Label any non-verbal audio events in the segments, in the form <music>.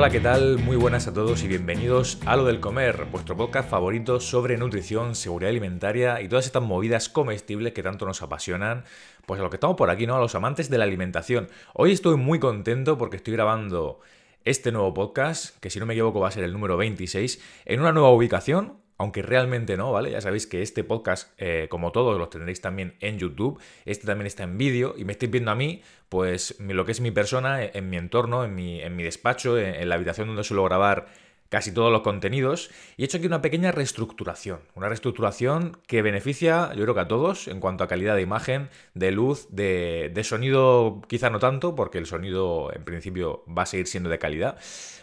Hola, ¿qué tal? Muy buenas a todos y bienvenidos a Lo del Comer, vuestro podcast favorito sobre nutrición, seguridad alimentaria y todas estas movidas comestibles que tanto nos apasionan, pues a lo que estamos por aquí, ¿no? A los amantes de la alimentación. Hoy estoy muy contento porque estoy grabando este nuevo podcast, que si no me equivoco va a ser el número 26, en una nueva ubicación, aunque realmente no, ¿vale? Ya sabéis que este podcast, eh, como todos, los tendréis también en YouTube, este también está en vídeo y me estáis viendo a mí pues lo que es mi persona, e, en, mi entorno, en mi, despacho, e, en, la habitación donde suelo grabar casi todos los contenidos y he hecho aquí una pequeña reestructuración, una reestructuración que beneficia yo creo que a todos en cuanto a calidad de imagen, de luz, de, sonido quizá no tanto porque el sonido en principio va a seguir siendo de calidad,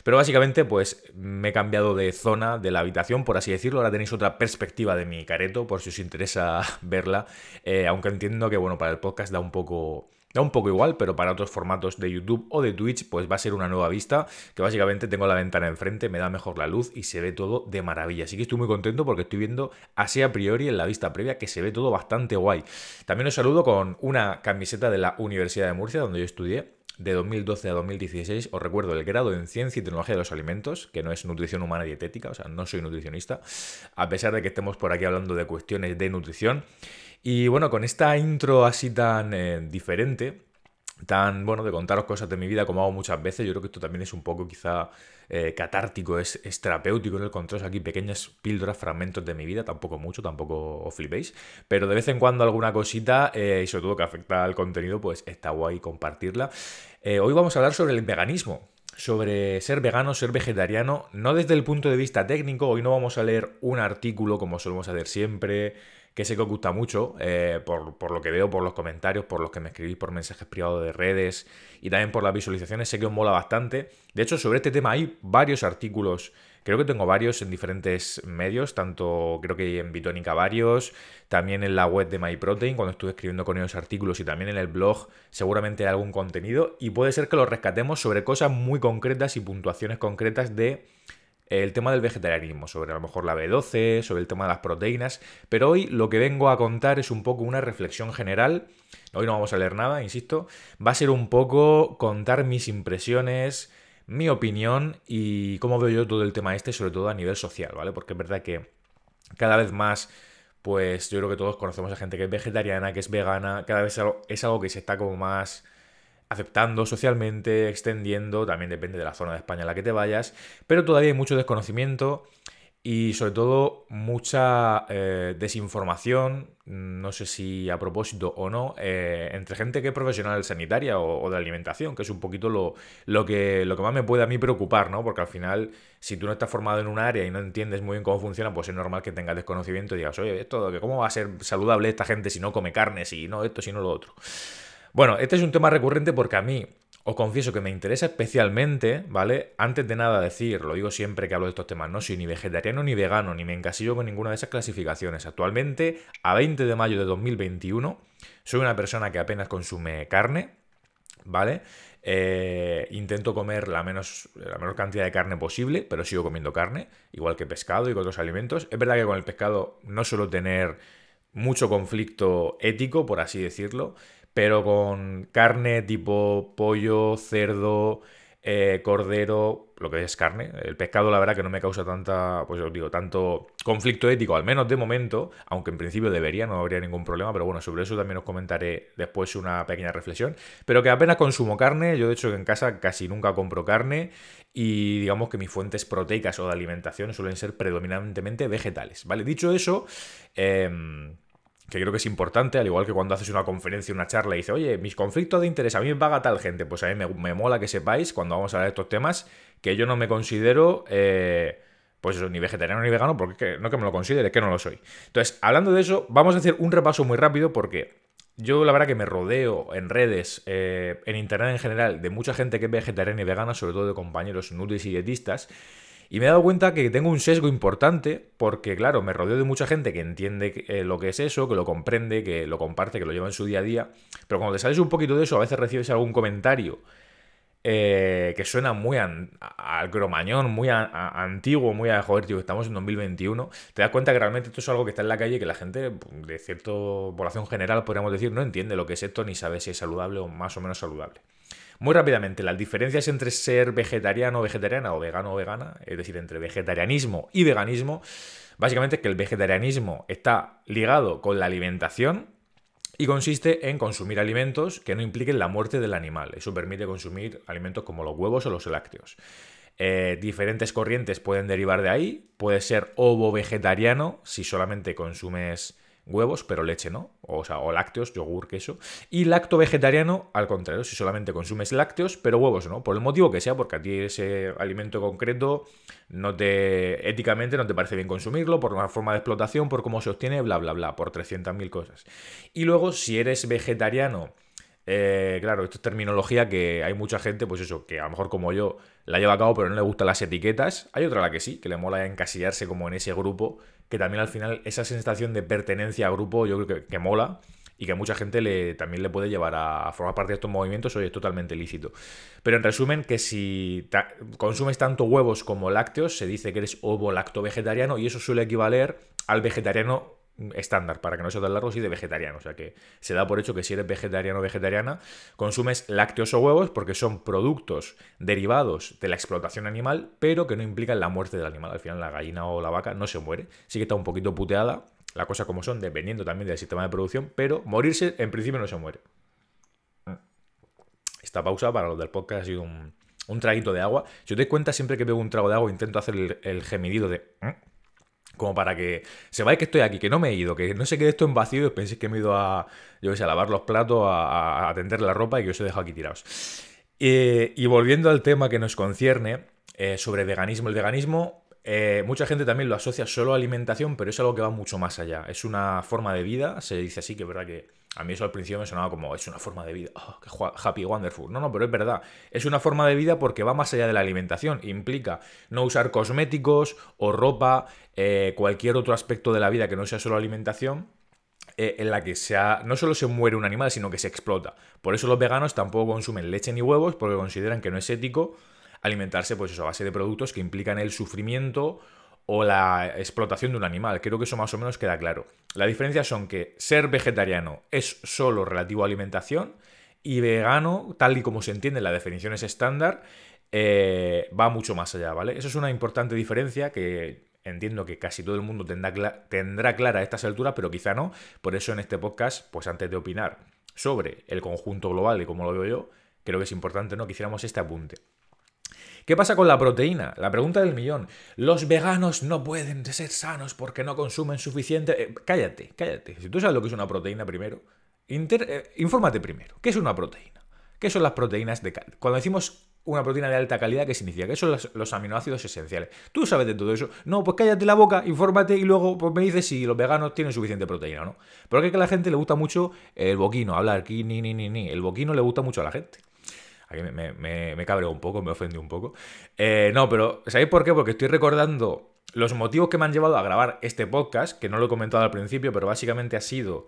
pero básicamente pues me he cambiado de zona de la habitación por así decirlo, ahora tenéis otra perspectiva de mi careto por si os interesa <laughs> verla, eh, aunque entiendo que bueno para el podcast da un poco Da un poco igual, pero para otros formatos de YouTube o de Twitch, pues va a ser una nueva vista, que básicamente tengo la ventana enfrente, me da mejor la luz y se ve todo de maravilla. Así que estoy muy contento porque estoy viendo así a priori en la vista previa que se ve todo bastante guay. También os saludo con una camiseta de la Universidad de Murcia, donde yo estudié, de 2012 a 2016, os recuerdo el grado en Ciencia y Tecnología de los Alimentos, que no es nutrición humana dietética, o sea, no soy nutricionista, a pesar de que estemos por aquí hablando de cuestiones de nutrición. Y bueno, con esta intro así tan eh, diferente, tan bueno de contaros cosas de mi vida como hago muchas veces. Yo creo que esto también es un poco quizá eh, catártico, es, es, terapéutico en el Aquí pequeñas píldoras, fragmentos de mi vida, tampoco mucho, tampoco os flipéis. Pero de vez en cuando alguna cosita, eh, y sobre todo que afecta al contenido, pues está guay compartirla. hoy vamos a hablar sobre el veganismo sobre ser vegano, ser vegetariano, no desde el punto de vista técnico, hoy no vamos a leer un artículo como solemos hacer siempre, que sé que os gusta mucho, eh, por, por, lo que veo, por los comentarios, por los que me escribís por mensajes privados de redes y también por las visualizaciones, sé que os mola bastante. De hecho, sobre este tema hay varios artículos, creo que tengo varios en diferentes medios, tanto creo que en Bitónica varios, también en la web de MyProtein, cuando estuve escribiendo con ellos artículos y también en el blog, seguramente hay algún contenido y puede ser que lo rescatemos sobre cosas muy concretas y puntuaciones concretas de el tema del vegetarianismo, sobre a lo mejor la B12, sobre el tema de las proteínas, pero hoy lo que vengo a contar es un poco una reflexión general, hoy no vamos a leer nada, insisto, va a ser un poco contar mis impresiones, mi opinión y cómo veo yo todo el tema este, sobre todo a nivel social, ¿vale? Porque es verdad que cada vez más pues yo creo que todos conocemos a gente que es vegetariana, que es vegana, cada vez es algo, que se está como más aceptando socialmente, extendiendo, también depende de la zona de España en la que te vayas, pero todavía hay mucho desconocimiento y sobre todo mucha eh, desinformación, no sé si a propósito o no, eh, entre gente que es profesional sanitaria o, de alimentación, que es un poquito lo, que, lo que más me puede a mí preocupar, ¿no? Porque al final, si tú no estás formado en un área y no entiendes muy bien cómo funciona, pues es normal que tengas desconocimiento y digas, oye, esto, ¿cómo va a ser saludable esta gente si no come carne, si no esto, si no lo otro? Bueno, este es un tema recurrente porque a mí os confieso que me interesa especialmente, ¿vale? Antes de nada decir, lo digo siempre que hablo de estos temas, no soy ni vegetariano ni vegano, ni me encasillo con ninguna de esas clasificaciones. Actualmente, a 20 de mayo de 2021, soy una persona que apenas consume carne, ¿vale? Eh, intento comer la, menos, la menor cantidad de carne posible, pero sigo comiendo carne, igual que pescado y con otros alimentos. Es verdad que con el pescado no suelo tener mucho conflicto ético, por así decirlo, pero con carne tipo pollo, cerdo, eh, cordero, lo que es carne. El pescado, la verdad, que no me causa tanta, pues os digo, tanto conflicto ético, al menos de momento, aunque en principio debería, no habría ningún problema, pero bueno, sobre eso también os comentaré después una pequeña reflexión. Pero que apenas consumo carne, yo de hecho en casa casi nunca compro carne y digamos que mis fuentes proteicas o de alimentación suelen ser predominantemente vegetales, ¿vale? Dicho eso, em, que creo que es importante, al igual que cuando haces una conferencia, una charla y dices, oye, mis conflictos de interés, a mí me paga tal gente, pues a mí me, mola que sepáis, cuando vamos a hablar de estos temas, que yo no me considero, eh, pues eso, ni vegetariano ni vegano, porque no que me lo considere, que no lo soy. Entonces, hablando de eso, vamos a hacer un repaso muy rápido porque yo la verdad que me rodeo en redes, eh, en internet en general, de mucha gente que es vegetariana y vegana, sobre todo de compañeros nutris y dietistas, y me he dado cuenta que tengo un sesgo importante porque, claro, me rodeo de mucha gente que entiende eh, lo que es eso, que lo comprende, que lo comparte, que lo lleva en su día a día. Pero cuando te sales un poquito de eso, a veces recibes algún comentario eh, que suena muy al cromañón, muy antiguo, muy a joder, tío, estamos en 2021. Te das cuenta que realmente esto es algo que está en la calle y que la gente de cierta población general, podríamos decir, no entiende lo que es esto ni sabe si es saludable o más o menos saludable. Muy rápidamente, las diferencias entre ser vegetariano o vegetariana o vegano o vegana, es decir, entre vegetarianismo y veganismo, básicamente es que el vegetarianismo está ligado con la alimentación, y consiste en consumir alimentos que no impliquen la muerte del animal. Eso permite consumir alimentos como los huevos o los lácteos. Eh, diferentes corrientes pueden derivar de ahí. Puede ser ovo vegetariano si solamente consumes huevos, pero leche no, o, sea, o lácteos, yogur, queso, y lacto vegetariano, al contrario, si solamente consumes lácteos, pero huevos no, por el motivo que sea, porque a ti ese alimento concreto no te, éticamente no te parece bien consumirlo, por una forma de explotación, por cómo se obtiene, bla, bla, bla, por 300.000 cosas. Y luego, si eres vegetariano, eh, claro, esto es terminología que hay mucha gente, pues eso, que a lo mejor como yo la lleva a cabo, pero no le gustan las etiquetas. Hay otra la que sí, que le mola encasillarse como en ese grupo que también al final esa sensación de pertenencia a grupo yo creo que, mola y que mucha gente le, también le puede llevar a, formar parte de estos movimientos, hoy es totalmente lícito Pero en resumen, que si consumes tanto huevos como lácteos, se dice que eres ovo lacto vegetariano y eso suele equivaler al vegetariano estándar para que no sea tan largo, sí de vegetariano. O sea que se da por hecho que si eres vegetariano o vegetariana, consumes lácteos o huevos porque son productos derivados de la explotación animal, pero que no implican la muerte del animal. Al final la gallina o la vaca no se muere. Sí que está un poquito puteada, la cosa como son, dependiendo también del sistema de producción, pero morirse en principio no se muere. Esta pausa para los del podcast ha sido un, traguito de agua. Si os doy cuenta, siempre que bebo un trago de agua intento hacer el, gemidido de... ¿eh? como para que se sepáis que estoy aquí, que no me he ido, que no se quede esto en vacío y penséis que me he ido a, yo a lavar los platos, a, atender la ropa y que os he dejado aquí tirados. Eh, y volviendo al tema que nos concierne eh, sobre veganismo, el veganismo eh, mucha gente también lo asocia solo a alimentación, pero es algo que va mucho más allá. Es una forma de vida, se dice así, que es verdad que a mí eso al principio me sonaba como es una forma de vida, oh, qué happy, wonderful. No, no, pero es verdad. Es una forma de vida porque va más allá de la alimentación. Implica no usar cosméticos o ropa, eh, cualquier otro aspecto de la vida que no sea solo alimentación, eh, en la que sea no solo se muere un animal, sino que se explota. Por eso los veganos tampoco consumen leche ni huevos, porque consideran que no es ético alimentarse, pues eso, a base de productos que implican el sufrimiento o la explotación de un animal. Creo que eso más o menos queda claro. La diferencia son que ser vegetariano es solo relativo a alimentación y vegano, tal y como se entiende en definición es estándar, eh, va mucho más allá, ¿vale? Eso es una importante diferencia que Entiendo que casi todo el mundo tendrá, tendrá clara a estas alturas, pero quizá no. Por eso en este podcast, pues antes de opinar sobre el conjunto global y cómo lo veo yo, creo que es importante ¿no? que hiciéramos este apunte. ¿Qué pasa con la proteína? La pregunta del millón. Los veganos no pueden ser sanos porque no consumen suficiente. Eh, cállate, cállate. Si tú sabes lo que es una proteína primero, eh, infórmate primero. ¿Qué es una proteína? ¿Qué son las proteínas de Cuando decimos una proteína de alta calidad, que significa? Que son los, aminoácidos esenciales. Tú sabes de todo eso. No, pues cállate la boca, infórmate y luego pues, me dices si los veganos tienen suficiente proteína no. Pero es que a la gente le gusta mucho el boquino, hablar aquí, ni, ni, ni, ni. El boquino le gusta mucho a la gente. Aquí me, me, me, cabreo un poco, me ofendí un poco. Eh, no, pero ¿sabéis por qué? Porque estoy recordando los motivos que me han llevado a grabar este podcast, que no lo he comentado al principio, pero básicamente ha sido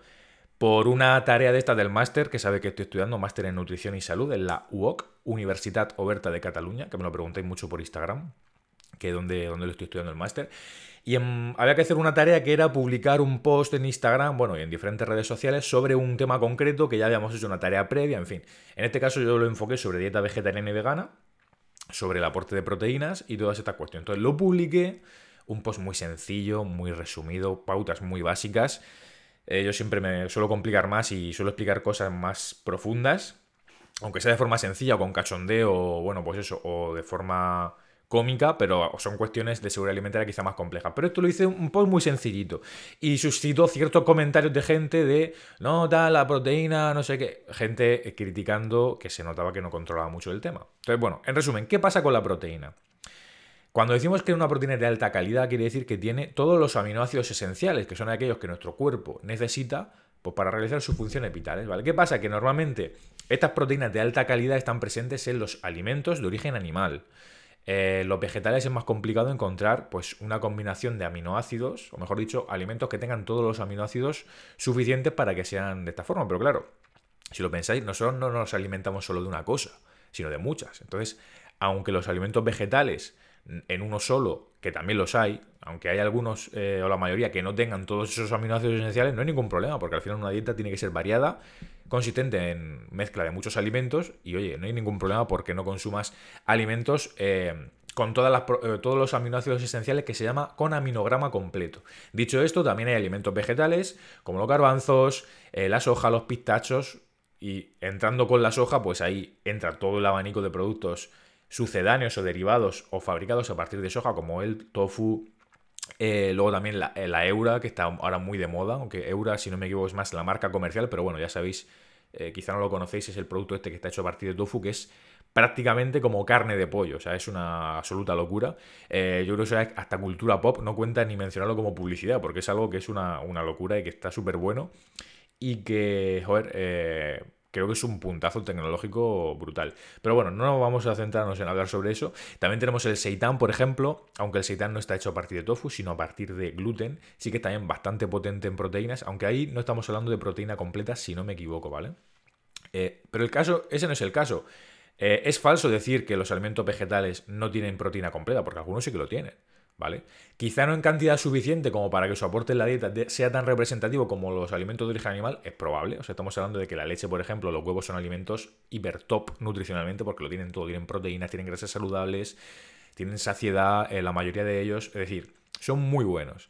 por una tarea de esta del máster, que sabe que estoy estudiando máster en nutrición y salud en la UOC, Universitat Oberta de Cataluña, que me lo preguntáis mucho por Instagram, que es donde, donde lo estoy estudiando el máster. Y em, había que hacer una tarea que era publicar un post en Instagram, bueno, y en diferentes redes sociales sobre un tema concreto que ya habíamos hecho una tarea previa, en fin. En este caso yo lo enfoqué sobre dieta vegetariana y vegana, sobre el aporte de proteínas y todas estas cuestiones. Entonces lo publiqué, un post muy sencillo, muy resumido, pautas muy básicas eh, yo siempre me suelo complicar más y suelo explicar cosas más profundas, aunque sea de forma sencilla o con cachondeo, o bueno, pues eso, o de forma cómica, pero son cuestiones de seguridad alimentaria quizá más complejas. Pero esto lo hice un poco muy sencillito y suscitó ciertos comentarios de gente de, no, tal, la proteína, no sé qué, gente eh, criticando que se notaba que no controlaba mucho el tema. Entonces, bueno, en resumen, ¿qué pasa con la proteína? Cuando decimos que una proteína de alta calidad, quiere decir que tiene todos los aminoácidos esenciales, que son aquellos que nuestro cuerpo necesita pues, para realizar sus funciones vitales. ¿vale? ¿Qué pasa? Que normalmente estas proteínas de alta calidad están presentes en los alimentos de origen animal. Eh, los vegetales es más complicado encontrar pues, una combinación de aminoácidos, o mejor dicho, alimentos que tengan todos los aminoácidos suficientes para que sean de esta forma. Pero claro, si lo pensáis, nosotros no nos alimentamos solo de una cosa, sino de muchas. Entonces, aunque los alimentos vegetales en uno solo, que también los hay, aunque hay algunos eh, o la mayoría que no tengan todos esos aminoácidos esenciales, no hay ningún problema, porque al final una dieta tiene que ser variada, consistente en mezcla de muchos alimentos, y oye, no hay ningún problema porque no consumas alimentos eh, con todas eh, todos los aminoácidos esenciales que se llama con aminograma completo. Dicho esto, también hay alimentos vegetales, como los garbanzos, la soja, los pistachos, y entrando con la soja, pues ahí entra todo el abanico de productos sucedáneos o derivados o fabricados a partir de soja, como el tofu. Eh, luego también la, eh, la, Eura, que está ahora muy de moda, aunque Eura, si no me equivoco, es más la marca comercial, pero bueno, ya sabéis, eh, quizá no lo conocéis, es el producto este que está hecho a partir de tofu, que es prácticamente como carne de pollo, o sea, es una absoluta locura. yo creo que hasta cultura pop no cuenta ni mencionarlo como publicidad, porque es algo que es una, una locura y que está súper bueno y que, joder, creo que es un puntazo tecnológico brutal. Pero bueno, no vamos a centrarnos en hablar sobre eso. También tenemos el seitan, por ejemplo, aunque el seitan no está hecho a partir de tofu, sino a partir de gluten. Sí que también bastante potente en proteínas, aunque ahí no estamos hablando de proteína completa, si no me equivoco, ¿vale? Eh, pero el caso, ese no es el caso. Eh, es falso decir que los alimentos vegetales no tienen proteína completa, porque algunos sí que lo tienen. ¿vale? Quizá no en cantidad suficiente como para que su aporte en la dieta sea tan representativo como los alimentos de origen animal, es probable. O sea, estamos hablando de que la leche, por ejemplo, los huevos son alimentos hiper top nutricionalmente porque lo tienen todo, tienen proteínas, tienen grasas saludables, tienen saciedad, eh, la mayoría de ellos, es decir, son muy buenos.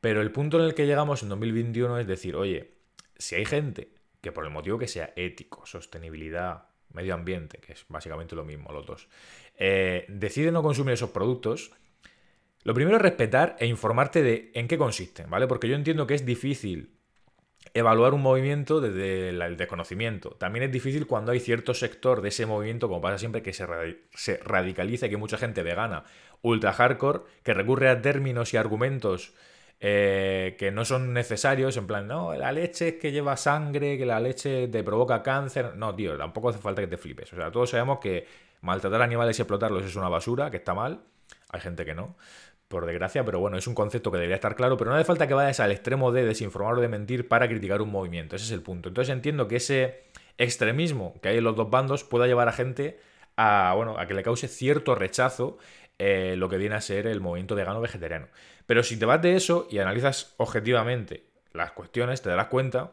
Pero el punto en el que llegamos en 2021 es decir, oye, si hay gente que por el motivo que sea ético, sostenibilidad, medio ambiente, que es básicamente lo mismo los dos, eh, decide no consumir esos productos, lo primero es respetar e informarte de en qué consiste, ¿vale? Porque yo entiendo que es difícil evaluar un movimiento desde el desconocimiento. También es difícil cuando hay cierto sector de ese movimiento, como pasa siempre, que se, radicaliza y que mucha gente vegana, ultra hardcore, que recurre a términos y argumentos eh, que no son necesarios, en plan, no, la leche es que lleva sangre, que la leche te provoca cáncer. No, tío, tampoco hace falta que te flipes. O sea, todos sabemos que maltratar animales y explotarlos es una basura, que está mal. Hay gente que no por desgracia, pero bueno, es un concepto que debería estar claro, pero no hace falta que vayas al extremo de desinformar o de mentir para criticar un movimiento, ese es el punto. Entonces entiendo que ese extremismo que hay en los dos bandos pueda llevar a gente a, bueno, a que le cause cierto rechazo eh, lo que viene a ser el movimiento de gano vegetariano. Pero si te vas de eso y analizas objetivamente las cuestiones, te darás cuenta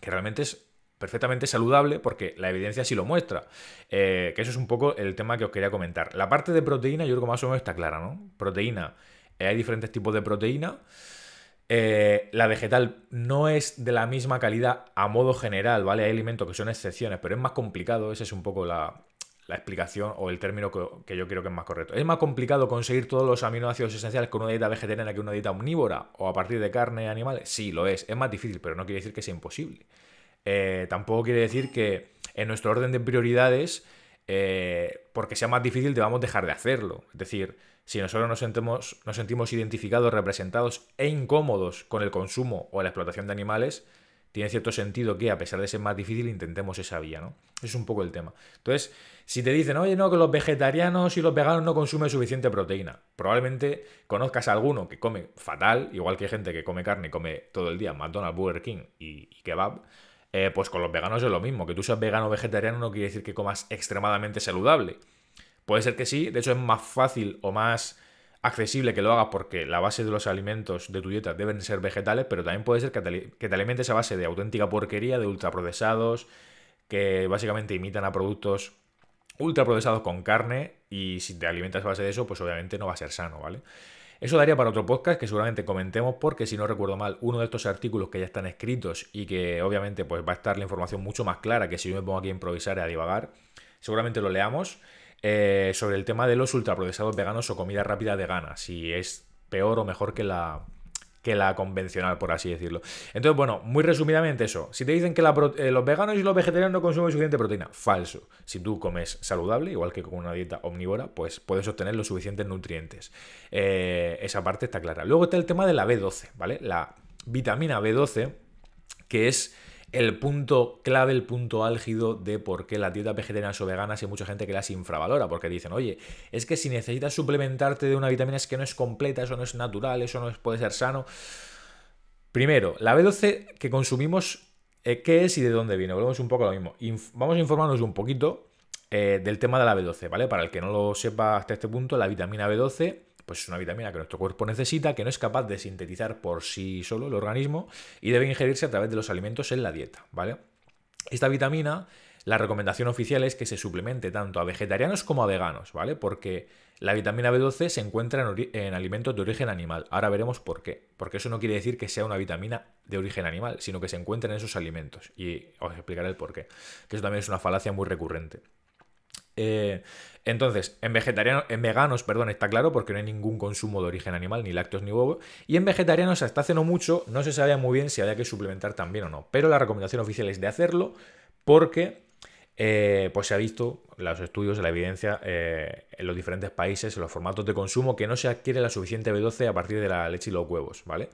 que realmente es perfectamente saludable porque la evidencia sí lo muestra. Eh, que eso es un poco el tema que os quería comentar. La parte de proteína yo creo que más o menos está clara, ¿no? Proteína. Eh, hay diferentes tipos de proteína. Eh, la vegetal no es de la misma calidad a modo general, ¿vale? Hay alimentos que son excepciones, pero es más complicado, esa es un poco la, explicación o el término que, yo creo que es más correcto. Es más complicado conseguir todos los aminoácidos esenciales con una dieta vegetariana que una dieta omnívora o a partir de carne animal. Sí, lo es, es más difícil, pero no quiere decir que sea imposible. Eh, tampoco quiere decir que en nuestro orden de prioridades, eh, porque sea más difícil, debamos dejar de hacerlo. Es decir, si nosotros nos sentimos, nos sentimos identificados, representados e incómodos con el consumo o la explotación de animales, tiene cierto sentido que, a pesar de ser más difícil, intentemos esa vía, ¿no? es un poco el tema. Entonces, si te dicen, oye, no, que los vegetarianos y los veganos no consumen suficiente proteína, probablemente conozcas a alguno que come fatal, igual que hay gente que come carne y come todo el día McDonald's, Burger King y kebab, eh, pues con los veganos es lo mismo. Que tú seas vegano o vegetariano no quiere decir que comas extremadamente saludable. Puede ser que sí, de hecho es más fácil o más accesible que lo hagas porque la base de los alimentos de tu dieta deben ser vegetales, pero también puede ser que te, que te alimentes a base de auténtica porquería, de ultraprocesados, que básicamente imitan a productos ultraprocesados con carne y si te alimentas a base de eso, pues obviamente no va a ser sano, ¿vale? Eso daría para otro podcast que seguramente comentemos porque si no recuerdo mal, uno de estos artículos que ya están escritos y que obviamente pues va a estar la información mucho más clara que si yo me pongo aquí a improvisar y a divagar, seguramente lo leamos. Eh, sobre el tema de los ultraprocesados veganos o comida rápida vegana, si es peor o mejor que la, que la convencional, por así decirlo. Entonces, bueno, muy resumidamente eso. Si te dicen que eh, los veganos y los vegetarianos no consumen suficiente proteína, falso. Si tú comes saludable, igual que con una dieta omnívora, pues puedes obtener los suficientes nutrientes. Eh, esa parte está clara. Luego está el tema de la B12, ¿vale? La vitamina B12, que es el punto clave, el punto álgido de por qué las dietas vegetarianas o veganas hay mucha gente que las infravalora, porque dicen, oye, es que si necesitas suplementarte de una vitamina es que no es completa, eso no es natural, eso no es, puede ser sano. Primero, la B12 que consumimos, eh, ¿qué es y de dónde viene? Volvemos un poco a lo mismo. vamos a informarnos un poquito eh, del tema de la B12, ¿vale? Para el que no lo sepa hasta este punto, la vitamina B12 pues es una vitamina que nuestro cuerpo necesita, que no es capaz de sintetizar por sí solo el organismo y debe ingerirse a través de los alimentos en la dieta, ¿vale? Esta vitamina, la recomendación oficial es que se suplemente tanto a vegetarianos como a veganos, ¿vale? Porque la vitamina B12 se encuentra en, alimentos de origen animal. Ahora veremos por qué. Porque eso no quiere decir que sea una vitamina de origen animal, sino que se encuentra en esos alimentos. Y os explicaré el por qué. Que eso también es una falacia muy recurrente. Eh, entonces, en, vegetarianos, en veganos, perdón, está claro, porque no hay ningún consumo de origen animal, ni lácteos ni huevos Y en vegetarianos, hasta hace no mucho, no se sabía muy bien si había que suplementar también o no. Pero la recomendación oficial es de hacerlo, porque eh, pues se ha visto los estudios, la evidencia eh, en los diferentes países, en los formatos de consumo, que no se adquiere la suficiente B12 a partir de la leche y los huevos, ¿vale?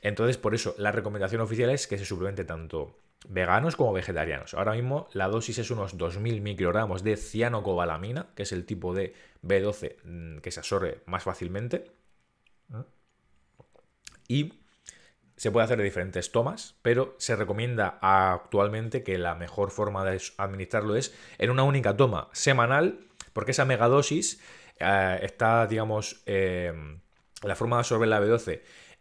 Entonces, por eso, la recomendación oficial es que se suplemente tanto veganos como vegetarianos. Ahora mismo la dosis es unos 2.000 microgramos de cianocobalamina, que es el tipo de B12 mm, que se absorbe más fácilmente. ¿eh? Y se puede hacer de diferentes tomas, pero se recomienda actualmente que la mejor forma de administrarlo es en una única toma semanal, porque esa megadosis eh, está, digamos, eh, la forma de absorber la B12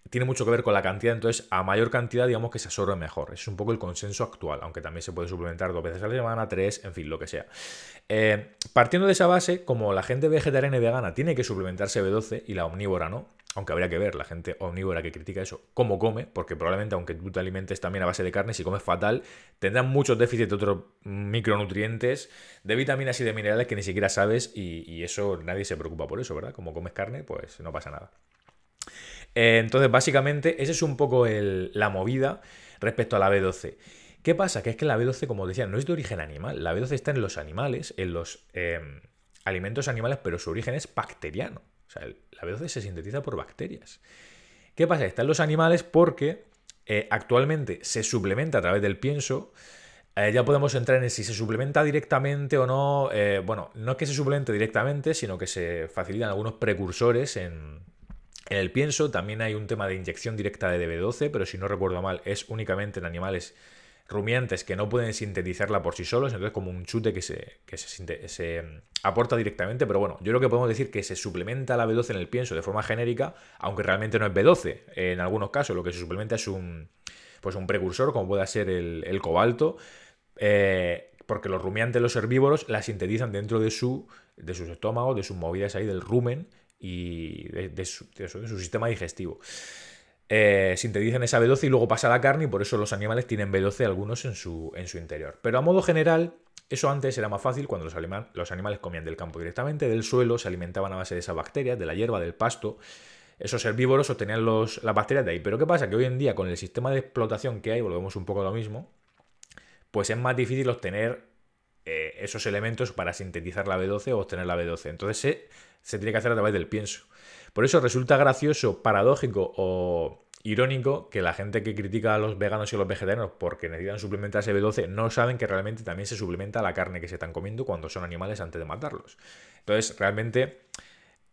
tiene mucho que ver con la cantidad, entonces a mayor cantidad digamos que se absorbe mejor. Es un poco el consenso actual, aunque también se puede suplementar dos veces a la semana, tres, en fin, lo que sea. Eh, partiendo de esa base, como la gente vegetariana y vegana tiene que suplementarse B12 y la omnívora no, aunque habría que ver la gente omnívora que critica eso, cómo come, porque probablemente aunque tú te alimentes también a base de carne, si comes fatal, tendrás muchos déficits de otros micronutrientes, de vitaminas y de minerales que ni siquiera sabes y, y eso nadie se preocupa por eso, ¿verdad? Como comes carne, pues no pasa nada. Eh, entonces, básicamente, esa es un poco la movida respecto a la B12. ¿Qué pasa? Que es que la B12, como decía, no es de origen animal. La B12 está en los animales, en los em, alimentos animales, pero su origen es bacteriano. O sea, la B12 se sintetiza por bacterias. ¿Qué pasa? Está en los animales porque eh, actualmente se suplementa a través del pienso. Eh, ya podemos entrar en si se suplementa directamente o no. bueno, no es que se suplemente directamente, sino que se facilitan algunos precursores en, en el pienso también hay un tema de inyección directa de b 12 pero si no recuerdo mal, es únicamente en animales rumiantes que no pueden sintetizarla por sí solos, entonces como un chute que se, se, mm, aporta directamente, pero bueno, yo creo que podemos decir que se suplementa la B12 en el pienso de forma genérica, aunque realmente no es B12. En algunos casos lo que se suplementa es un, pues un precursor, como pueda ser el, cobalto, eh, porque los rumiantes, los herbívoros, la sintetizan dentro de, su, de sus estómagos, de sus movidas ahí del rumen, y de, su, sistema digestivo. Eh, sintetizan esa b y luego pasa a la carne y por eso los animales tienen B12 algunos en su, en su interior. Pero a modo general, eso antes era más fácil cuando los, animales comían del campo directamente, del suelo, se alimentaban a base de esas bacterias, de la hierba, del pasto esos herbívoros obtenían los, las bacterias de ahí. Pero ¿qué pasa? Que hoy en día, con el sistema de explotación que hay, volvemos un poco a lo mismo, pues es más difícil obtener eh, esos elementos para sintetizar la B12 o obtener la B12. Entonces se, tiene que hacer a través del pienso. Por eso resulta gracioso, paradójico o irónico que la gente que critica a los veganos y a los vegetarianos porque necesitan suplementarse B12 no saben que realmente también se suplementa la carne que se están comiendo cuando son animales antes de matarlos. Entonces, realmente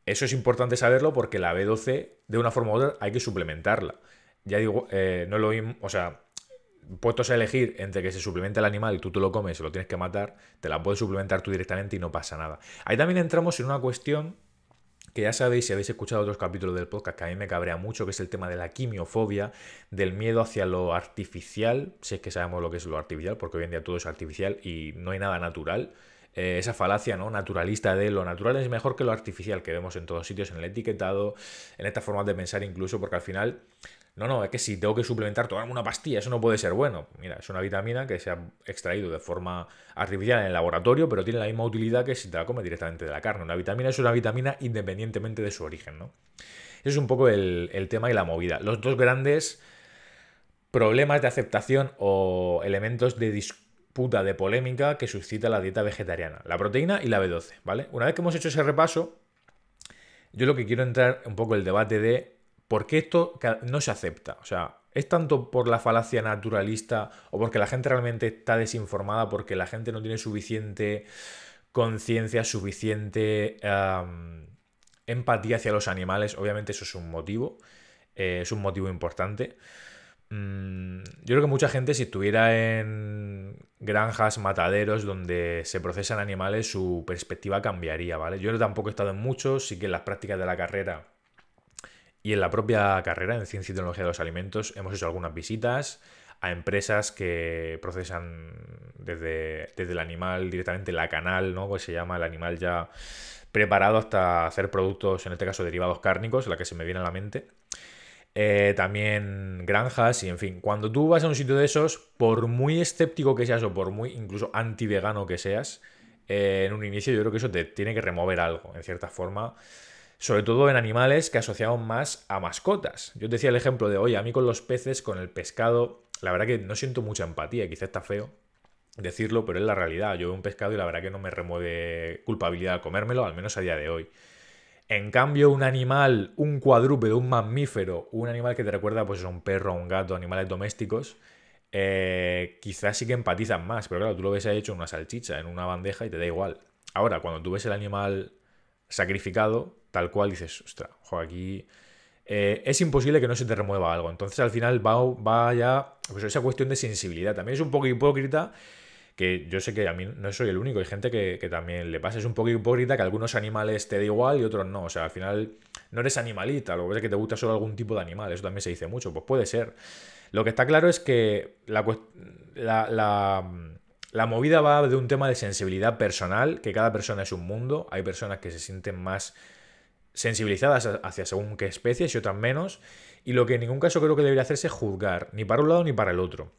eso es importante saberlo porque la B12 de una forma u otra hay que suplementarla. Ya digo, eh, no lo o sea, puestos a elegir entre que se suplemente el animal y tú te lo comes o lo tienes que matar, te la puedes suplementar tú directamente y no pasa nada. Ahí también entramos en una cuestión que ya sabéis si habéis escuchado otros capítulos del podcast que a mí me cabrea mucho, que es el tema de la quimiofobia, del miedo hacia lo artificial, si es que sabemos lo que es lo artificial, porque hoy en día todo es artificial y no hay nada natural. Eh, esa falacia ¿no? naturalista de lo natural es mejor que lo artificial que vemos en todos sitios, en el etiquetado, en estas formas de pensar incluso, porque al final no, no, es que si tengo que suplementar, toda una pastilla, eso no puede ser bueno. Mira, es una vitamina que se ha extraído de forma artificial en el laboratorio, pero tiene la misma utilidad que si te la comes directamente de la carne. Una vitamina es una vitamina independientemente de su origen, ¿no? Ese es un poco el, el tema y la movida. Los dos grandes problemas de aceptación o elementos de disputa, de polémica que suscita la dieta vegetariana, la proteína y la B12, ¿vale? Una vez que hemos hecho ese repaso, yo lo que quiero entrar un poco el debate de porque esto no se acepta. O sea, es tanto por la falacia naturalista o porque la gente realmente está desinformada, porque la gente no tiene suficiente conciencia, suficiente empatía hacia los animales. Obviamente eso es un motivo, eh, es un motivo importante. Mm, yo creo que mucha gente si estuviera en granjas, mataderos donde se procesan animales, su perspectiva cambiaría, ¿vale? Yo tampoco he estado en muchos, sí que en las prácticas de la carrera y en la propia carrera, en Ciencia y Tecnología de los Alimentos, hemos hecho algunas visitas a empresas que procesan desde, desde el animal directamente la canal, ¿no? Pues se llama el animal ya preparado hasta hacer productos, en este caso derivados cárnicos, la que se me viene a la mente. Eh, también granjas y en fin, cuando tú vas a un sitio de esos, por muy escéptico que seas o por muy incluso anti-vegano que seas, eh, en un inicio yo creo que eso te tiene que remover algo, en cierta forma sobre todo en animales que asociamos más a mascotas. Yo te decía el ejemplo de, hoy. a mí con los peces, con el pescado, la verdad que no siento mucha empatía, quizá está feo decirlo, pero es la realidad. Yo veo un pescado y la verdad que no me remueve culpabilidad al comérmelo, al menos a día de hoy. En cambio, un animal, un cuadrúpedo, un mamífero, un animal que te recuerda pues, a un perro, un gato, animales domésticos, eh, quizás sí que empatizan más, pero claro, tú lo ves hecho en una salchicha, en una bandeja y te da igual. Ahora, cuando tú ves el animal sacrificado, tal cual dices, ostras, Joaquín, aquí eh, es imposible que no se te remueva algo. Entonces al final va, va ya pues, esa cuestión de sensibilidad. También es un poco hipócrita que yo sé que a mí no soy el único, hay gente que, también le pasa, es un poco hipócrita que algunos animales te da igual y otros no, o sea, al final no eres animalita, lo que es que te gusta solo algún tipo de animal, eso también se dice mucho, pues puede ser. Lo que está claro es que la movida va de un tema de sensibilidad personal, que cada persona es un mundo, hay personas que se sienten más sensibilizadas hacia según qué especies y otras menos, y lo que en ningún caso creo que debería hacerse es juzgar, ni para un lado ni para el otro.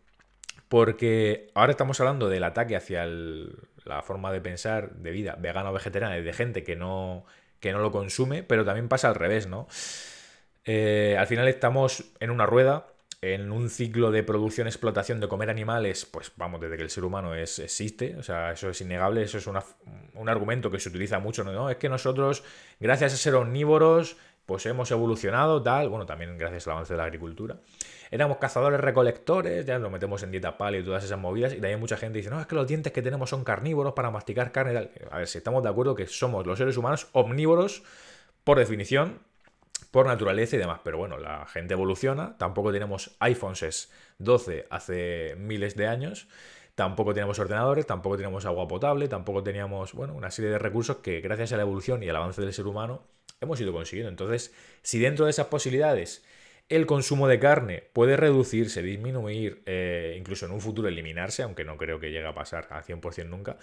Porque ahora estamos hablando del ataque hacia la forma de pensar de vida vegana o vegetariana y de gente que no, que no lo consume, pero también pasa al revés, ¿no? Eh, al final estamos en una rueda en un ciclo de producción-explotación de comer animales, pues vamos, desde que el ser humano existe, o sea, eso es innegable, eso es un argumento que se utiliza mucho, ¿no? Es que nosotros, gracias a ser omnívoros, pues hemos evolucionado, tal, bueno, también gracias al avance de la agricultura. Éramos cazadores recolectores, ya lo metemos en dieta palio y todas esas movidas, y de ahí mucha gente dice, no, es que los dientes que tenemos son carnívoros para masticar carne, tal. A ver, si estamos de acuerdo que somos los seres humanos omnívoros, por definición, por naturaleza y demás. Pero bueno, la gente evoluciona. Tampoco tenemos iPhones 12 hace miles de años. Tampoco tenemos ordenadores, tampoco tenemos agua potable, tampoco teníamos, bueno, una serie de recursos que gracias a la evolución y al avance del ser humano hemos ido consiguiendo. Entonces, si dentro de esas posibilidades el consumo de carne puede reducirse, disminuir, eh, incluso en un futuro eliminarse, aunque no creo que llegue a pasar al 100% nunca.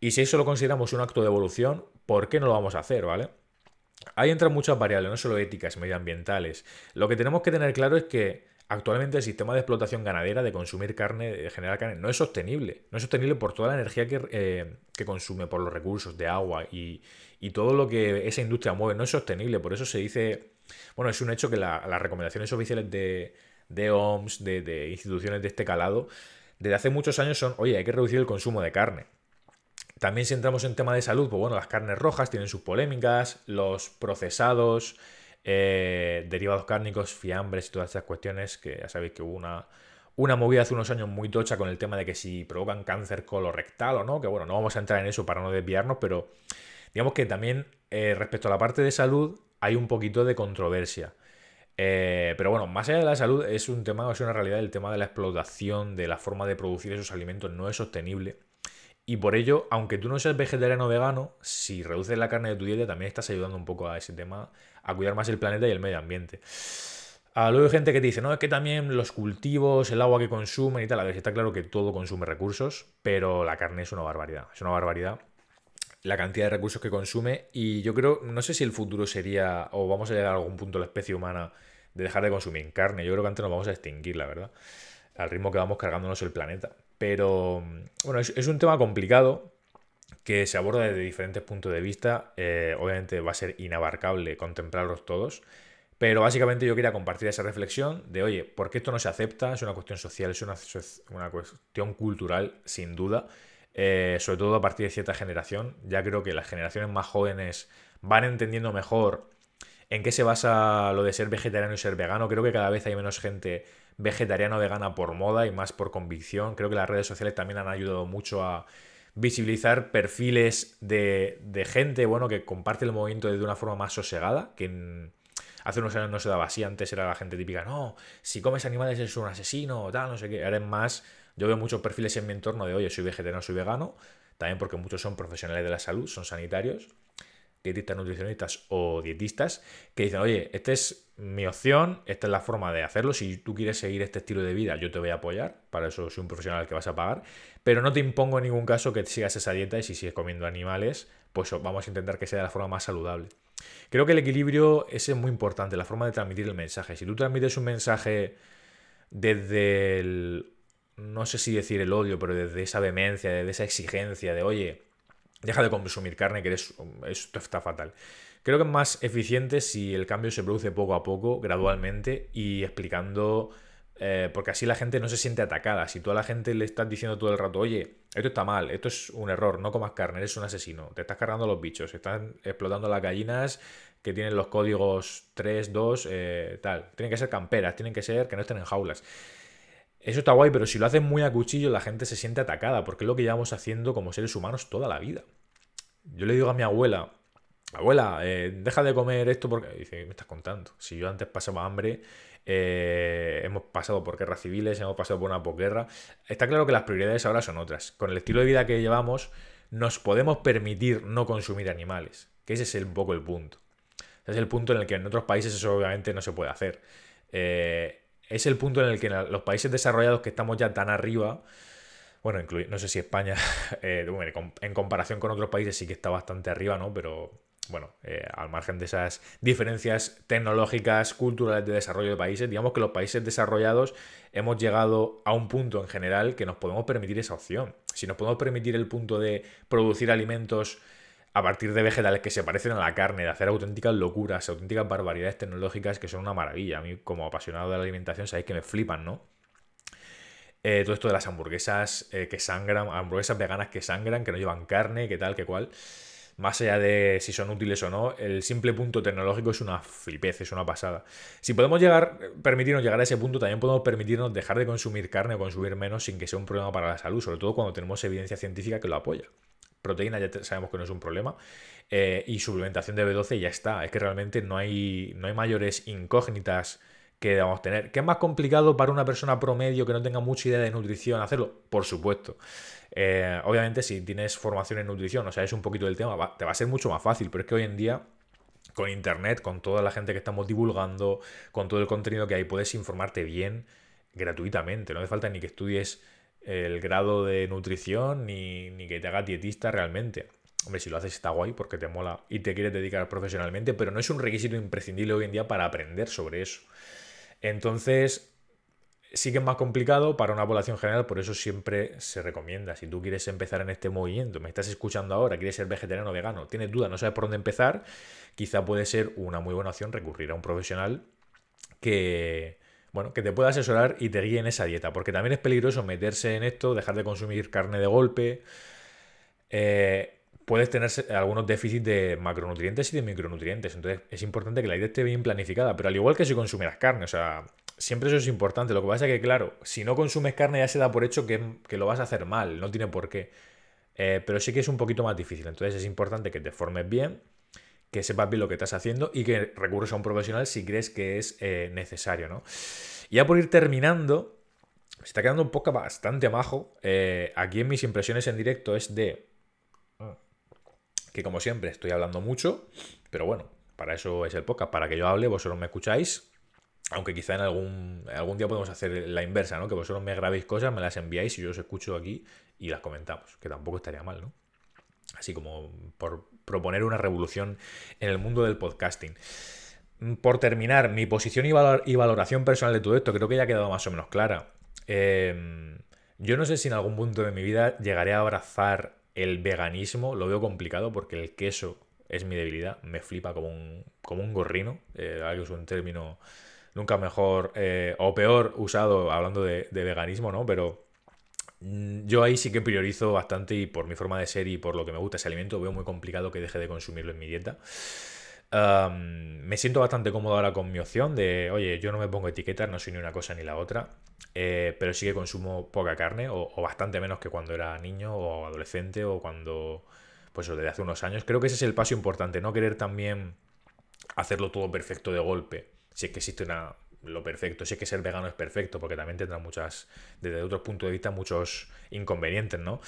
Y si eso lo consideramos un acto de evolución, ¿por qué no lo vamos a hacer, vale? Ahí entran muchas variables, no solo éticas, medioambientales. Lo que tenemos que tener claro es que actualmente el sistema de explotación ganadera, de consumir carne, de generar carne, no es sostenible. No es sostenible por toda la energía que, eh, consume, por los recursos de agua y, todo lo que esa industria mueve. No es sostenible. Por eso se dice, bueno, es un hecho que las recomendaciones oficiales de, OMS, de, de instituciones de este calado, desde hace muchos años son, oye, hay que reducir el consumo de carne. También si entramos en tema de salud, pues bueno, las carnes rojas tienen sus polémicas, los procesados, eh, derivados cárnicos, fiambres y todas esas cuestiones, que ya sabéis que hubo una, una movida hace unos años muy tocha con el tema de que si provocan cáncer colorectal o no, que bueno, no vamos a entrar en eso para no desviarnos, pero digamos que también eh, respecto a la parte de salud hay un poquito de controversia. Eh, pero bueno, más allá de la salud es un tema, es una realidad, el tema de la explotación, de la forma de producir esos alimentos no es sostenible. Y por ello, aunque tú no seas vegetariano o vegano, si reduces la carne de tu dieta, también estás ayudando un poco a ese tema, a cuidar más el planeta y el medio ambiente. Ah, luego hay gente que te dice, no, es que también los cultivos, el agua que consumen y tal, a ver, está claro que todo consume recursos, pero la carne es una barbaridad, es una barbaridad la cantidad de recursos que consume y yo creo, no sé si el futuro sería, o vamos a llegar a algún punto la especie humana de dejar de consumir carne, yo creo que antes nos vamos a extinguir, la verdad, al ritmo que vamos cargándonos el planeta. Pero bueno, es, un tema complicado que se aborda desde diferentes puntos de vista. Eh, obviamente va a ser inabarcable contemplarlos todos. Pero básicamente yo quería compartir esa reflexión de, oye, ¿por qué esto no se acepta? Es una cuestión social, es una, cuestión cultural, sin duda. Eh, sobre todo a partir de cierta generación. Ya creo que las generaciones más jóvenes van entendiendo mejor ¿En qué se basa lo de ser vegetariano y ser vegano? Creo que cada vez hay menos gente vegetariano o vegana por moda y más por convicción. Creo que las redes sociales también han ayudado mucho a visibilizar perfiles de, gente, bueno, que comparte el movimiento de una forma más sosegada, que hace unos años no se daba así, antes era la gente típica, no, si comes animales eres un asesino, tal, no sé qué, ahora es más, yo veo muchos perfiles en mi entorno de, oye, soy vegetariano, soy vegano, también porque muchos son profesionales de la salud, son sanitarios, dietistas, nutricionistas o dietistas, que dicen, oye, esta es mi opción, esta es la forma de hacerlo, si tú quieres seguir este estilo de vida, yo te voy a apoyar, para eso soy un profesional que vas a pagar, pero no te impongo en ningún caso que sigas esa dieta y si sigues comiendo animales, pues vamos a intentar que sea de la forma más saludable. Creo que el equilibrio es muy importante, la forma de transmitir el mensaje. Si tú transmites un mensaje desde el, no sé si decir el odio, pero desde esa vehemencia, desde esa exigencia de, oye, Deja de consumir carne, que eres, esto está fatal. Creo que es más eficiente si el cambio se produce poco a poco, gradualmente, y explicando eh, porque así la gente no se siente atacada. Si toda la gente le estás diciendo todo el rato, oye, esto está mal, esto es un error, no comas carne, eres un asesino, te estás cargando los bichos, están explotando las gallinas que tienen los códigos 3, 2, eh, tal. Tienen que ser camperas, tienen que ser que no estén en jaulas. Eso está guay, pero si lo hacen muy a cuchillo, la gente se siente atacada, porque es lo que llevamos haciendo como seres humanos toda la vida. Yo le digo a mi abuela, abuela, eh, deja de comer esto porque... Dice, me estás contando? Si yo antes pasaba hambre, eh, hemos pasado por guerras civiles, hemos pasado por una posguerra. Está claro que las prioridades ahora son otras. Con el estilo de vida que llevamos, nos podemos permitir no consumir animales, que ese es el, poco el punto. Ese es el punto en el que en otros países eso obviamente no se puede hacer. Eh, es el punto en el que los países desarrollados que estamos ya tan arriba, bueno, no sé si España, <laughs> eh, en comparación con otros países sí que está bastante arriba, ¿no? Pero bueno, eh, al margen de esas diferencias tecnológicas, culturales de desarrollo de países, digamos que los países desarrollados hemos llegado a un punto en general que nos podemos permitir esa opción. Si nos podemos permitir el punto de producir alimentos a partir de vegetales que se parecen a la carne, de hacer auténticas locuras, auténticas barbaridades tecnológicas que son una maravilla. A mí, como apasionado de la alimentación, sabéis que me flipan, ¿no? Eh, todo esto de las hamburguesas eh, que sangran, hamburguesas veganas que sangran, que no llevan carne, que tal, que cual. Más allá de si son útiles o no, el simple punto tecnológico es una flipez, es una pasada. Si podemos llegar, permitirnos llegar a ese punto, también podemos permitirnos dejar de consumir carne o consumir menos sin que sea un problema para la salud, sobre todo cuando tenemos evidencia científica que lo apoya proteína ya sabemos que no es un problema. Eh, y suplementación de B12 ya está. Es que realmente no hay, no hay mayores incógnitas que debamos tener. ¿Qué es más complicado para una persona promedio que no tenga mucha idea de nutrición hacerlo? Por supuesto. Eh, obviamente, si tienes formación en nutrición, o sea, es un poquito del tema, te va a ser mucho más fácil, pero es que hoy en día con internet, con toda la gente que estamos divulgando, con todo el contenido que hay, puedes informarte bien gratuitamente. No hace falta ni que estudies el grado de nutrición ni, que te haga dietista realmente. Hombre, si lo haces está guay porque te mola y te quieres dedicar profesionalmente, pero no es un requisito imprescindible hoy en día para aprender sobre eso. Entonces, sí que es más complicado para una población general, por eso siempre se recomienda. Si tú quieres empezar en este movimiento, me estás escuchando ahora, quieres ser vegetariano o vegano, tienes dudas, no sabes por dónde empezar, quizá puede ser una muy buena opción recurrir a un profesional que, bueno, que te pueda asesorar y te guíe en esa dieta, porque también es peligroso meterse en esto, dejar de consumir carne de golpe. Eh, puedes tener algunos déficits de macronutrientes y de micronutrientes, entonces es importante que la dieta esté bien planificada, pero al igual que si consumieras carne, o sea, siempre eso es importante. Lo que pasa es que, claro, si no consumes carne ya se da por hecho que, lo vas a hacer mal, no tiene por qué. Eh, pero sí que es un poquito más difícil, entonces es importante que te formes bien que sepas bien lo que estás haciendo y que recurres a un profesional si crees que es eh, necesario, ¿no? Ya por ir terminando, se está quedando un poco bastante abajo. Eh, aquí en mis impresiones en directo es de que como siempre estoy hablando mucho, pero bueno, para eso es el podcast, para que yo hable, vosotros me escucháis, aunque quizá en algún, algún día podemos hacer la inversa, ¿no? Que vosotros me grabéis cosas, me las enviáis y yo os escucho aquí y las comentamos, que tampoco estaría mal, ¿no? Así como por, proponer una revolución en el mundo del podcasting. Mm, por terminar, mi posición y, valoración personal de todo esto creo que ya ha quedado más o menos clara. Em, yo no sé si en algún punto de mi vida llegaré a abrazar el veganismo, lo veo complicado porque el queso es mi debilidad, me flipa como un, como un gorrino, eh, es un término nunca mejor eh, o peor usado hablando de, de veganismo, ¿no? Pero Mm, yo ahí sí que priorizo bastante y por mi forma de ser y por lo que me gusta ese alimento veo muy complicado que deje de consumirlo en mi dieta. me siento bastante cómodo ahora con mi opción de, oye, yo no me pongo etiquetas, no soy ni una cosa ni la otra, eh, pero sí que consumo poca carne o, o, bastante menos que cuando era niño o adolescente o cuando, pues desde hace unos años. Creo que ese es el paso importante, no querer también hacerlo todo perfecto de golpe, si es que existe una lo perfecto. Si que ser vegano es perfecto, porque también tendrá muchas, desde otro punto de vista, muchos inconvenientes, ¿no?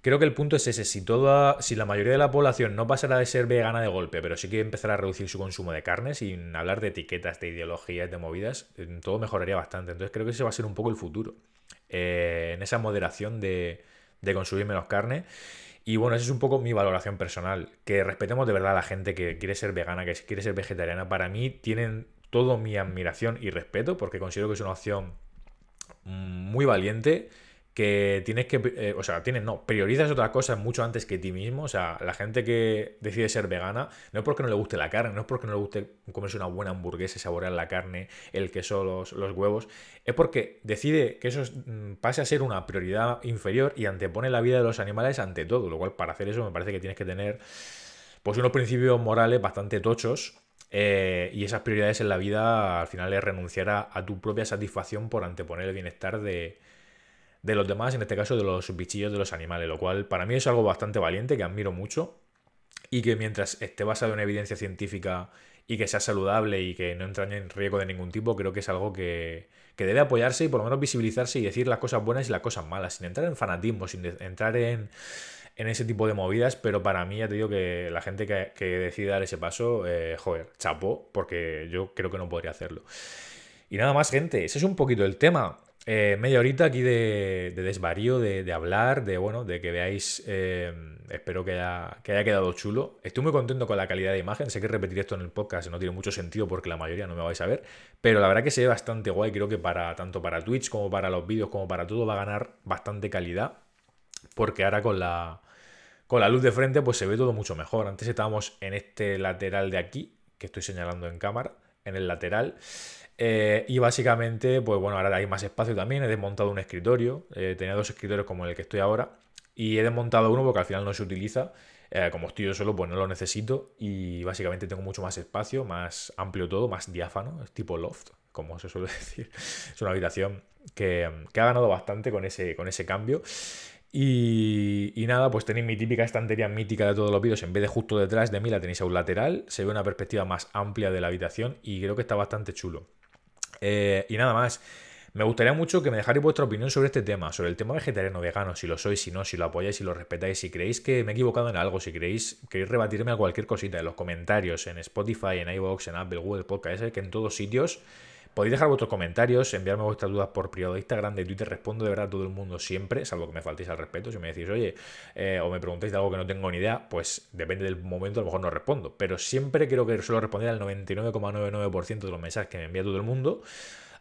Creo que el punto es ese, si toda, si la mayoría de la población no pasará de ser vegana de golpe, pero sí que empezar a reducir su consumo de carnes. sin hablar de etiquetas, de ideologías, de movidas, eh, todo mejoraría bastante. Entonces creo que ese va a ser un poco el futuro. Eh, en esa moderación de, de consumir menos carne. Y bueno, esa es un poco mi valoración personal. Que respetemos de verdad a la gente que quiere ser vegana, que quiere ser vegetariana. Para mí tienen todo mi admiración y respeto, porque considero que es una opción muy valiente que tienes que, eh, o sea, tienes, no, priorizas otras cosas mucho antes que ti mismo, o sea, la gente que decide ser vegana no es porque no le guste la carne, no es porque no le guste comerse una buena hamburguesa, saborear la carne, el queso, los, los huevos, es porque decide que eso mm, pase a ser una prioridad inferior y antepone la vida de los animales ante todo, lo cual para hacer eso me parece que tienes que tener pues unos principios morales bastante tochos eh, y esas prioridades en la vida al final es renunciar a, tu propia satisfacción por anteponer el bienestar de, los demás, en este caso de los bichillos de los animales, lo cual para mí es algo bastante valiente, que admiro mucho y que mientras esté basado en evidencia científica y que sea saludable y que no entrañe en riesgo de ningún tipo, creo que es algo que, que debe apoyarse y por lo menos visibilizarse y decir las cosas buenas y las cosas malas, sin entrar en fanatismo, sin entrar en en ese tipo de movidas, pero para mí ya te digo que la gente que, que decide dar ese paso, eh, joder, chapó, porque yo creo que no podría hacerlo. Y nada más, gente, ese es un poquito el tema. Eh, media horita aquí de, de desvarío, de, hablar, de bueno, de que veáis. Eh, espero que haya, que haya quedado chulo. Estoy muy contento con la calidad de imagen. Sé que repetir esto en el podcast no tiene mucho sentido porque la mayoría no me vais a ver. Pero la verdad que se ve bastante guay. Creo que para tanto para Twitch como para los vídeos, como para todo, va a ganar bastante calidad. Porque ahora con la con la luz de frente pues se ve todo mucho mejor. Antes estábamos en este lateral de aquí, que estoy señalando en cámara, en el lateral. Eh, y básicamente, pues bueno, ahora hay más espacio también. He desmontado un escritorio. Eh, tenía dos escritorios como el que estoy ahora. Y he desmontado uno porque al final no se utiliza. Eh, como estoy yo solo, pues no lo necesito. Y básicamente tengo mucho más espacio, más amplio todo, más diáfano. Es tipo loft, como se suele <laughs> decir. Es una habitación que, ha ganado bastante con ese, con ese cambio. Y, y, nada, pues tenéis mi típica estantería mítica de todos los vídeos. En vez de justo detrás de mí, la tenéis a un lateral. Se ve una perspectiva más amplia de la habitación y creo que está bastante chulo. Eh, y nada más. Me gustaría mucho que me dejarais vuestra opinión sobre este tema, sobre el tema vegetariano, vegano, si lo sois, si no, si lo apoyáis, si lo respetáis, si creéis que me he equivocado en algo, si creéis, queréis rebatirme a cualquier cosita en los comentarios, en Spotify, en iVoox, en Apple, Google Podcast, que en todos sitios Podéis dejar vuestros comentarios, enviarme vuestras dudas por privado de Instagram, de Twitter, respondo de verdad a todo el mundo siempre, salvo que me faltéis al respeto. Si me decís, oye, eh, o me preguntáis de algo que no tengo ni idea, pues depende del momento, a lo mejor no respondo. Pero siempre creo que suelo responder al 99,99% de los mensajes que me envía todo el mundo.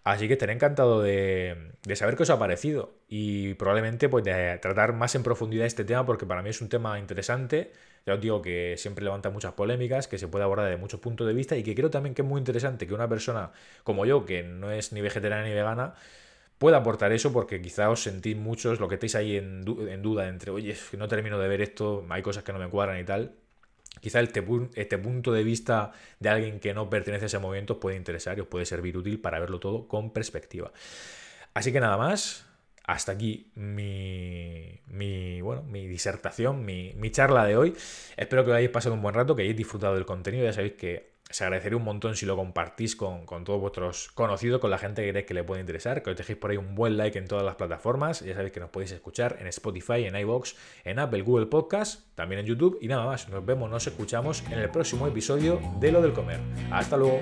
Así que estaré encantado de, de, saber qué os ha parecido y probablemente pues, de tratar más en profundidad este tema porque para mí es un tema interesante ya os digo que siempre levanta muchas polémicas, que se puede abordar de muchos puntos de vista y que creo también que es muy interesante que una persona como yo, que no es ni vegetariana ni vegana, pueda aportar eso porque quizá os sentís muchos lo que estáis ahí en, duda entre, oye, no termino de ver esto, hay cosas que no me cuadran y tal. Quizá este, este punto de vista de alguien que no pertenece a ese movimiento os puede interesar y os puede servir útil para verlo todo con perspectiva. Así que nada más, hasta aquí mi, bueno, mi disertación, mi, charla de hoy. Espero que lo hayáis pasado un buen rato, que hayáis disfrutado del contenido. Ya sabéis que se agradecería un montón si lo compartís con, todos vuestros conocidos, con la gente que creéis que le puede interesar, que os dejéis por ahí un buen like en todas las plataformas. Ya sabéis que nos podéis escuchar en Spotify, en iBox, en Apple, Google Podcast, también en YouTube. Y nada más, nos vemos, nos escuchamos en el próximo episodio de Lo del Comer. Hasta luego.